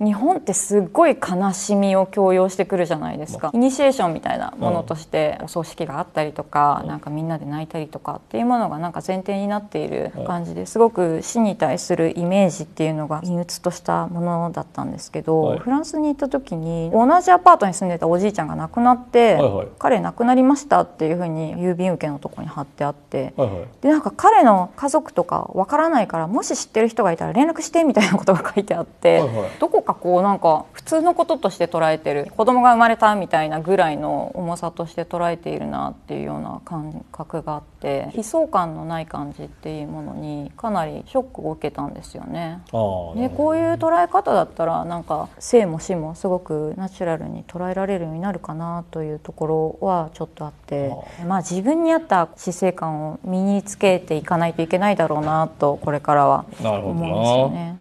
日本ってすっごい悲しみを強要してくるじゃないですかイニシエーションみたいなものとしてお葬式があったりとか、うん、なんかみんなで泣いたりとかっていうものがなんか前提になっている感じですごく死に対するイメージっていうのが陰鬱としたものだったんですけど、はい、フランスに行った時に同じアパートに住んでたおじいちゃんが亡くなって、はいはい、彼亡くなりましたっていうふうに郵便受けのとこに貼ってあって、はいはい、でなんか彼の家族とかわからないからもし知ってる人がいたら連絡してみたいなことが書いてあって、はいはい、どこかこうなんか普通のこととして捉えてる子供が生まれたみたいなぐらいの重さとして捉えているなっていうような感覚があって悲壮感のない感じっていうものにかなりショックを受けたんですよね。でこういう捉え方だったらなんか生も死もすごくナチュラルに捉えられるようになるかなというところはちょっとあってまあ自分に合った死生観を身につけていかないといけないだろうなとこれからは思うんですよね。